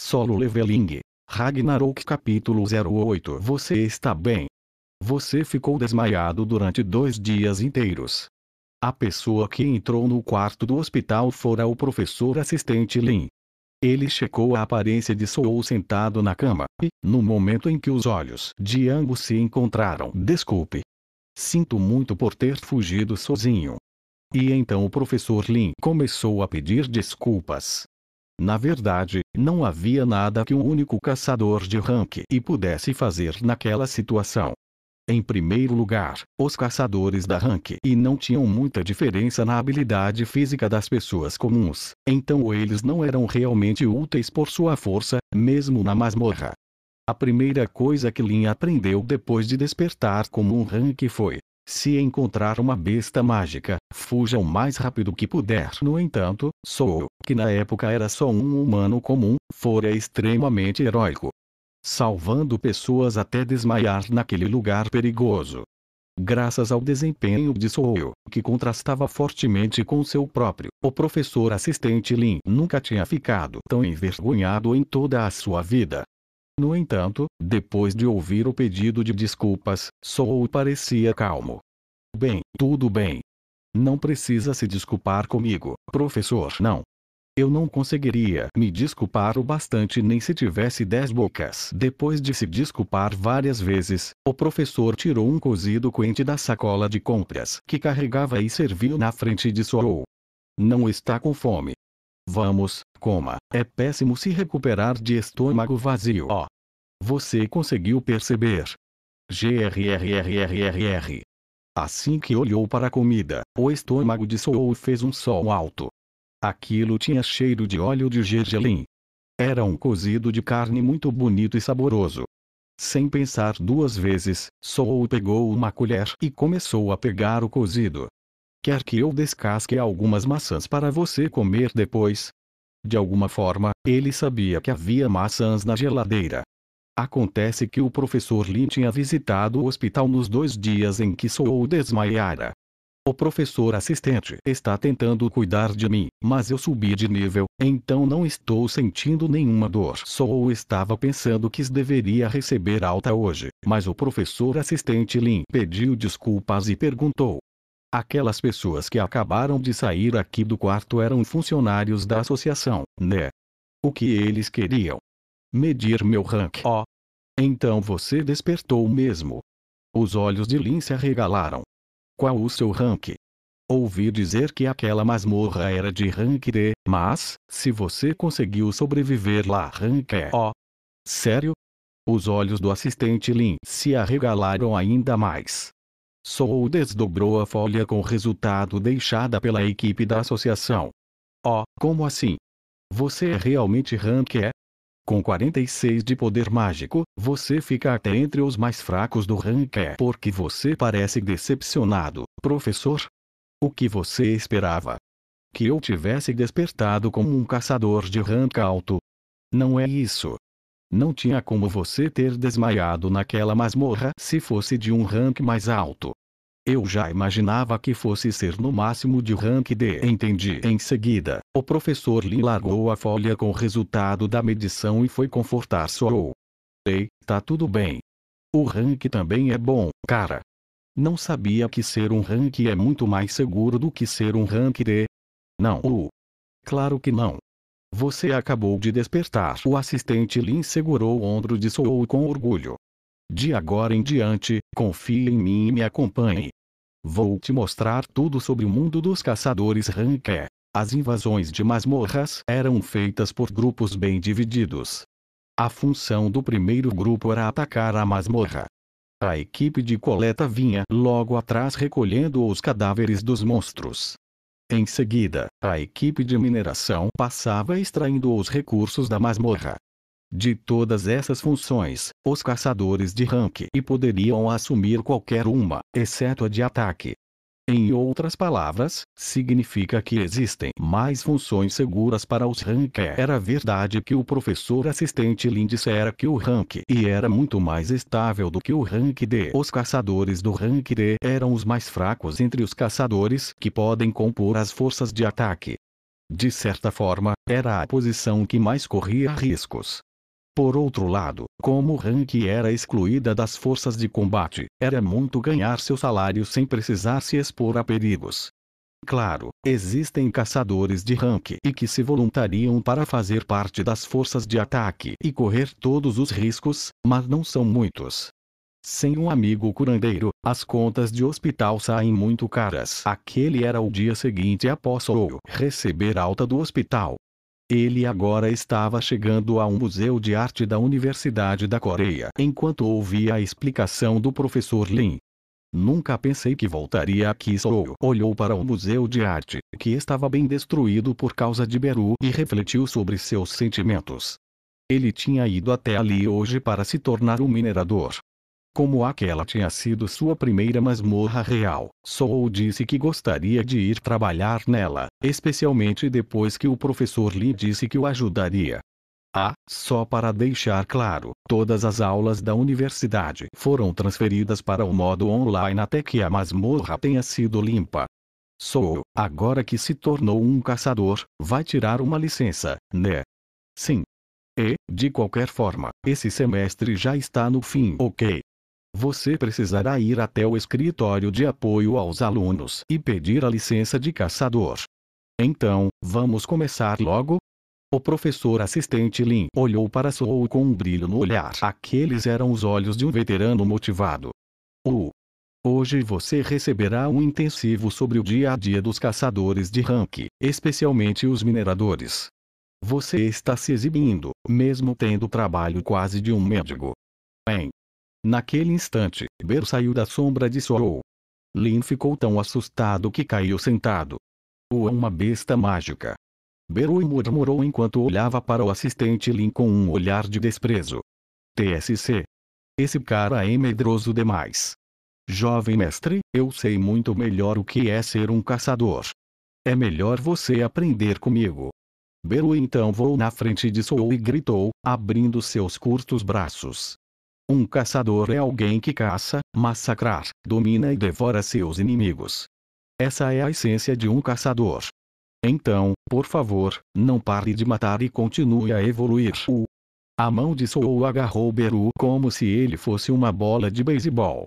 Solo Leveling. Ragnarok capítulo 08 Você está bem. Você ficou desmaiado durante dois dias inteiros. A pessoa que entrou no quarto do hospital fora o professor assistente Lin. Ele checou a aparência de Soul sentado na cama, e, no momento em que os olhos de ambos se encontraram, desculpe. Sinto muito por ter fugido sozinho. E então o professor Lin começou a pedir desculpas, na verdade, não havia nada que um único caçador de rank e pudesse fazer naquela situação. Em primeiro lugar, os caçadores da rank e não tinham muita diferença na habilidade física das pessoas comuns, então eles não eram realmente úteis por sua força, mesmo na masmorra. A primeira coisa que Lin aprendeu depois de despertar como um rank foi se encontrar uma besta mágica, fuja o mais rápido que puder. No entanto, Sou, que na época era só um humano comum, fora extremamente heróico. Salvando pessoas até desmaiar naquele lugar perigoso. Graças ao desempenho de Sou, que contrastava fortemente com seu próprio, o professor assistente Lin nunca tinha ficado tão envergonhado em toda a sua vida. No entanto, depois de ouvir o pedido de desculpas, Sou parecia calmo. Bem, tudo bem. Não precisa se desculpar comigo, professor. Não. Eu não conseguiria me desculpar o bastante nem se tivesse dez bocas. Depois de se desculpar várias vezes, o professor tirou um cozido quente da sacola de compras que carregava e serviu na frente de Sorou. Não está com fome. Vamos, coma. É péssimo se recuperar de estômago vazio. Ó, oh, você conseguiu perceber? GRRRRRR. Assim que olhou para a comida, o estômago de Soou fez um sol alto. Aquilo tinha cheiro de óleo de gergelim. Era um cozido de carne muito bonito e saboroso. Sem pensar duas vezes, Soou pegou uma colher e começou a pegar o cozido. Quer que eu descasque algumas maçãs para você comer depois? De alguma forma, ele sabia que havia maçãs na geladeira. Acontece que o professor Lin tinha visitado o hospital nos dois dias em que Sou desmaiara. O professor assistente está tentando cuidar de mim, mas eu subi de nível, então não estou sentindo nenhuma dor. Sou estava pensando que deveria receber alta hoje, mas o professor assistente Lin pediu desculpas e perguntou. Aquelas pessoas que acabaram de sair aqui do quarto eram funcionários da associação, né? O que eles queriam? Medir meu rank. oh, então você despertou mesmo. Os olhos de Lin se arregalaram. Qual o seu rank? Ouvi dizer que aquela masmorra era de rank D, mas, se você conseguiu sobreviver lá rank é Oh, Sério? Os olhos do assistente Lin se arregalaram ainda mais. Sou desdobrou a folha com o resultado deixada pela equipe da associação. Oh, como assim? Você é realmente rank E? Com 46 de poder mágico, você fica até entre os mais fracos do rank porque você parece decepcionado, professor. O que você esperava? Que eu tivesse despertado como um caçador de rank alto? Não é isso. Não tinha como você ter desmaiado naquela masmorra se fosse de um rank mais alto. Eu já imaginava que fosse ser no máximo de rank D. Entendi. Em seguida, o professor Lin largou a folha com o resultado da medição e foi confortar Soul. Ei, tá tudo bem. O rank também é bom, cara. Não sabia que ser um rank é muito mais seguro do que ser um rank D. Não. u. Claro que não. Você acabou de despertar. O assistente Lin segurou o ombro de Soul com orgulho. De agora em diante, confie em mim e me acompanhe. Vou te mostrar tudo sobre o mundo dos caçadores Ranké. As invasões de masmorras eram feitas por grupos bem divididos. A função do primeiro grupo era atacar a masmorra. A equipe de coleta vinha logo atrás recolhendo os cadáveres dos monstros. Em seguida, a equipe de mineração passava extraindo os recursos da masmorra. De todas essas funções, os caçadores de rank e poderiam assumir qualquer uma, exceto a de ataque. Em outras palavras, significa que existem mais funções seguras para os rank E. Era verdade que o professor assistente Lindsay era que o rank E era muito mais estável do que o rank D. Os caçadores do rank D eram os mais fracos entre os caçadores que podem compor as forças de ataque. De certa forma, era a posição que mais corria riscos. Por outro lado, como Rank era excluída das forças de combate, era muito ganhar seu salário sem precisar se expor a perigos. Claro, existem caçadores de rank e que se voluntariam para fazer parte das forças de ataque e correr todos os riscos, mas não são muitos. Sem um amigo curandeiro, as contas de hospital saem muito caras. Aquele era o dia seguinte após o receber alta do hospital, ele agora estava chegando a um museu de arte da Universidade da Coreia enquanto ouvia a explicação do professor Lin. Nunca pensei que voltaria aqui Sou olhou para o museu de arte, que estava bem destruído por causa de Beru e refletiu sobre seus sentimentos. Ele tinha ido até ali hoje para se tornar um minerador, como aquela tinha sido sua primeira masmorra real. Soul disse que gostaria de ir trabalhar nela, especialmente depois que o professor lhe disse que o ajudaria. Ah, só para deixar claro, todas as aulas da universidade foram transferidas para o modo online até que a masmorra tenha sido limpa. Sou, agora que se tornou um caçador, vai tirar uma licença, né? Sim, e, de qualquer forma, esse semestre já está no fim, ok? você precisará ir até o escritório de apoio aos alunos e pedir a licença de caçador. Então, vamos começar logo? O professor assistente Lin olhou para Sou com um brilho no olhar. Aqueles eram os olhos de um veterano motivado. Uh. Hoje você receberá um intensivo sobre o dia a dia dos caçadores de rank, especialmente os mineradores. Você está se exibindo, mesmo tendo trabalho quase de um médico. Bem. Naquele instante, Ber saiu da sombra de Sorou. Lin ficou tão assustado que caiu sentado. O é uma besta mágica. Beru murmurou enquanto olhava para o assistente Lin com um olhar de desprezo. TSC. Esse cara é medroso demais. Jovem mestre, eu sei muito melhor o que é ser um caçador. É melhor você aprender comigo. Beru então voou na frente de Sou e gritou, abrindo seus curtos braços. Um caçador é alguém que caça, massacrar, domina e devora seus inimigos. Essa é a essência de um caçador. Então, por favor, não pare de matar e continue a evoluir. O a mão de Sou agarrou Beru como se ele fosse uma bola de beisebol.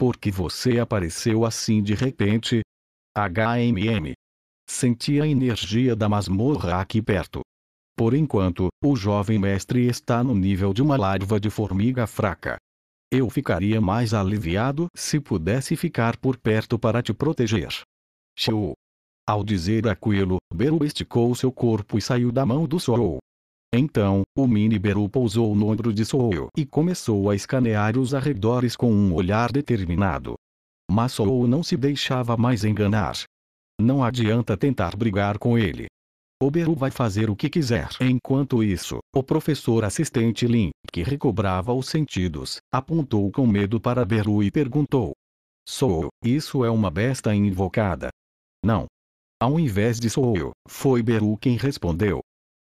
Por que você apareceu assim de repente? HMM. Senti a energia da masmorra aqui perto. Por enquanto, o jovem mestre está no nível de uma larva de formiga fraca. Eu ficaria mais aliviado se pudesse ficar por perto para te proteger. Shou. Ao dizer aquilo, Beru esticou seu corpo e saiu da mão do Sou. Então, o mini Beru pousou no ombro de Sou e começou a escanear os arredores com um olhar determinado. Mas Sou não se deixava mais enganar. Não adianta tentar brigar com ele. Oberu vai fazer o que quiser. Enquanto isso, o professor assistente Lin, que recobrava os sentidos, apontou com medo para Beru e perguntou. Sou, isso é uma besta invocada. Não. Ao invés de Sou, foi Beru quem respondeu.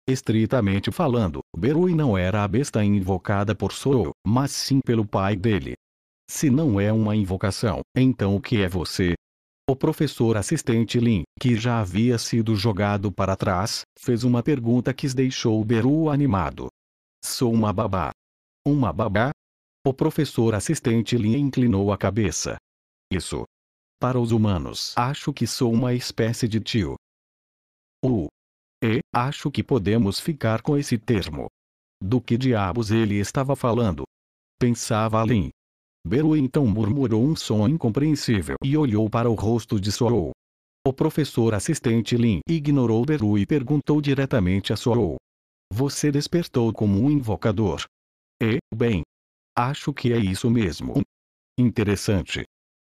Estritamente falando, Berui não era a besta invocada por Sou, mas sim pelo pai dele. Se não é uma invocação, então o que é você? O professor assistente Lin, que já havia sido jogado para trás, fez uma pergunta que deixou Beru animado. Sou uma babá. Uma babá? O professor assistente Lin inclinou a cabeça. Isso. Para os humanos, acho que sou uma espécie de tio. Uh. E, acho que podemos ficar com esse termo. Do que diabos ele estava falando? Pensava Lin. Beru então murmurou um som incompreensível e olhou para o rosto de Sorou. O professor assistente Lin ignorou Beru e perguntou diretamente a Sorou. Você despertou como um invocador. E, é, bem. Acho que é isso mesmo. Interessante.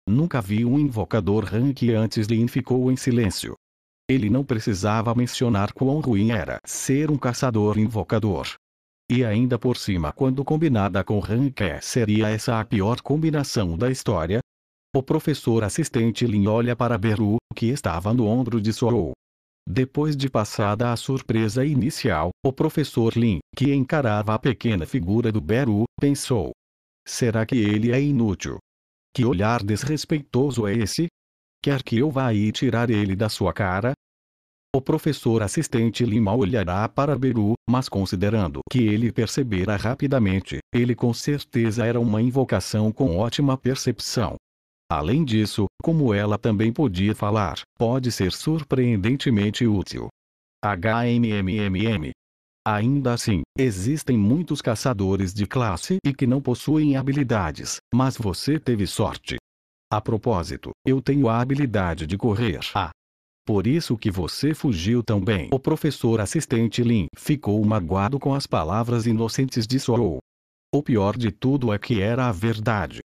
Nunca vi um invocador rank antes Lin ficou em silêncio. Ele não precisava mencionar quão ruim era ser um caçador invocador. E ainda por cima quando combinada com Ranke seria essa a pior combinação da história? O professor assistente Lin olha para Beru, que estava no ombro de Sorou. Depois de passada a surpresa inicial, o professor Lin, que encarava a pequena figura do Beru, pensou. Será que ele é inútil? Que olhar desrespeitoso é esse? Quer que eu vá aí tirar ele da sua cara? O professor assistente Lima olhará para Beru, mas considerando que ele percebera rapidamente, ele com certeza era uma invocação com ótima percepção. Além disso, como ela também podia falar, pode ser surpreendentemente útil. HMMMM. Ainda assim, existem muitos caçadores de classe e que não possuem habilidades, mas você teve sorte. A propósito, eu tenho a habilidade de correr a ah, por isso que você fugiu tão bem. O professor assistente Lin ficou magoado com as palavras inocentes de Sorou. O pior de tudo é que era a verdade.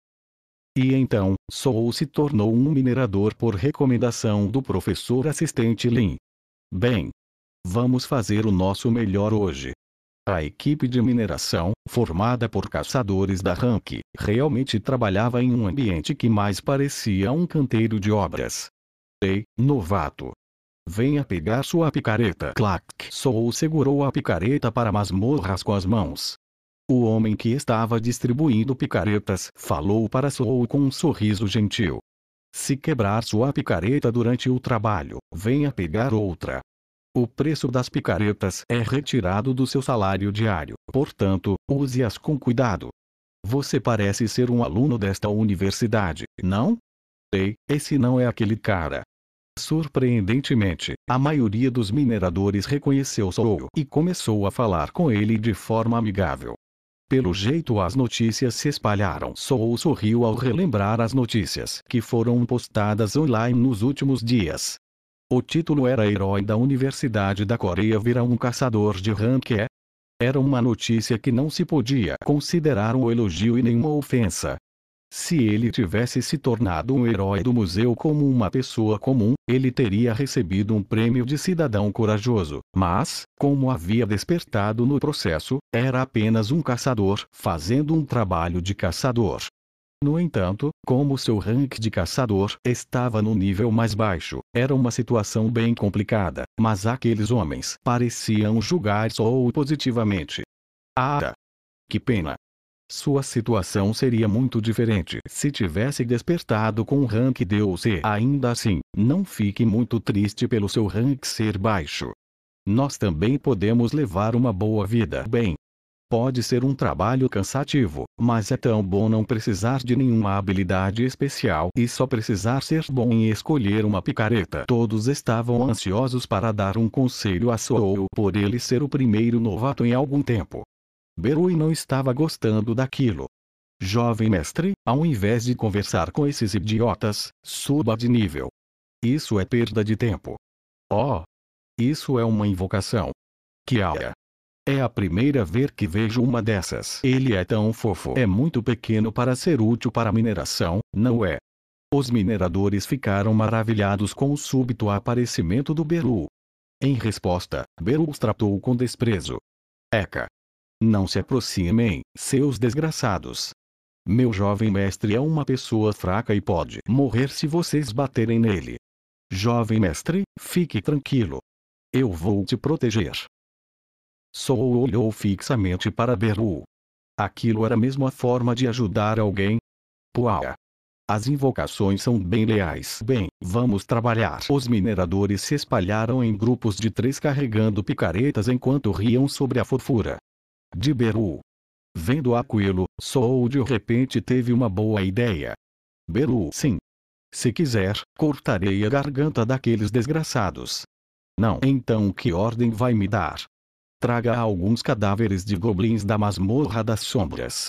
E então, Soou se tornou um minerador por recomendação do professor assistente Lin. Bem, vamos fazer o nosso melhor hoje. A equipe de mineração, formada por caçadores da Rank, realmente trabalhava em um ambiente que mais parecia um canteiro de obras. Ei, novato. Venha pegar sua picareta. Clack Soul segurou a picareta para masmorras com as mãos. O homem que estava distribuindo picaretas falou para Soul com um sorriso gentil. Se quebrar sua picareta durante o trabalho, venha pegar outra. O preço das picaretas é retirado do seu salário diário, portanto, use-as com cuidado. Você parece ser um aluno desta universidade, não? Ei, esse não é aquele cara. Surpreendentemente, a maioria dos mineradores reconheceu Sowell e começou a falar com ele de forma amigável. Pelo jeito as notícias se espalharam. Sowell sorriu ao relembrar as notícias que foram postadas online nos últimos dias. O título era Herói da Universidade da Coreia vira um caçador de ranqué. Era uma notícia que não se podia considerar um elogio e nenhuma ofensa, se ele tivesse se tornado um herói do museu como uma pessoa comum, ele teria recebido um prêmio de cidadão corajoso, mas, como havia despertado no processo, era apenas um caçador fazendo um trabalho de caçador. No entanto, como seu rank de caçador estava no nível mais baixo, era uma situação bem complicada, mas aqueles homens pareciam julgar só positivamente. Ah, que pena! Sua situação seria muito diferente se tivesse despertado com o rank DLC. Ainda assim, não fique muito triste pelo seu rank ser baixo. Nós também podemos levar uma boa vida bem. Pode ser um trabalho cansativo, mas é tão bom não precisar de nenhuma habilidade especial e só precisar ser bom em escolher uma picareta. Todos estavam ansiosos para dar um conselho a Soul por ele ser o primeiro novato em algum tempo. Berui não estava gostando daquilo. Jovem mestre, ao invés de conversar com esses idiotas, suba de nível. Isso é perda de tempo. Oh! Isso é uma invocação. Que Kiara. É a primeira vez que vejo uma dessas. Ele é tão fofo. É muito pequeno para ser útil para mineração, não é? Os mineradores ficaram maravilhados com o súbito aparecimento do Beru. Em resposta, Beru os tratou com desprezo. Eca. Não se aproximem, seus desgraçados. Meu jovem mestre é uma pessoa fraca e pode morrer se vocês baterem nele. Jovem mestre, fique tranquilo. Eu vou te proteger. Sou olhou fixamente para Beru. Aquilo era mesmo a forma de ajudar alguém? Pua! As invocações são bem leais. Bem, vamos trabalhar. Os mineradores se espalharam em grupos de três carregando picaretas enquanto riam sobre a fofura de Beru. Vendo Aquilo, Soul de repente teve uma boa ideia. Beru, sim. Se quiser, cortarei a garganta daqueles desgraçados. Não, então que ordem vai me dar? Traga alguns cadáveres de goblins da masmorra das sombras.